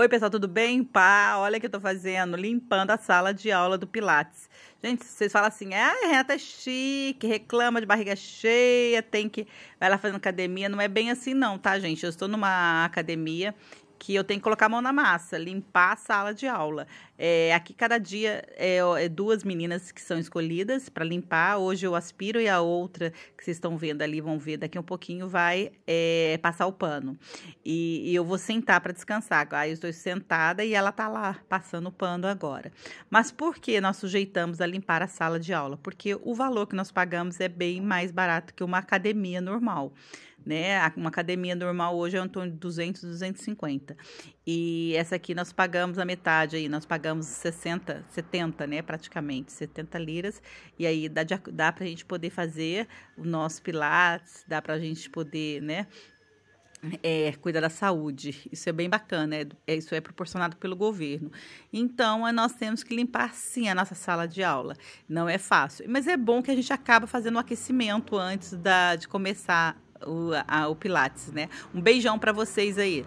Oi, pessoal, tudo bem? Pá, olha o que eu tô fazendo, limpando a sala de aula do Pilates. Gente, vocês falam assim, ah, Renata é tá chique, reclama de barriga cheia, tem que... Vai lá fazendo academia, não é bem assim não, tá, gente? Eu estou numa academia que eu tenho que colocar a mão na massa, limpar a sala de aula. É, aqui, cada dia, é, é, duas meninas que são escolhidas para limpar. Hoje eu aspiro e a outra que vocês estão vendo ali, vão ver daqui um pouquinho, vai é, passar o pano. E, e eu vou sentar para descansar. Aí eu estou sentada e ela está lá passando o pano agora. Mas por que nós sujeitamos a limpar a sala de aula? Porque o valor que nós pagamos é bem mais barato que uma academia normal né? Uma academia normal hoje é em torno de 200, 250. E essa aqui nós pagamos a metade aí, nós pagamos 60, 70, né, praticamente, 70 liras. E aí dá, dá a gente poder fazer o nosso pilates, dá para a gente poder, né, é, cuida da saúde. Isso é bem bacana, é, é isso é proporcionado pelo governo. Então, é, nós temos que limpar sim a nossa sala de aula. Não é fácil, mas é bom que a gente acaba fazendo o um aquecimento antes da, de começar o, a, o Pilates, né? Um beijão para vocês aí.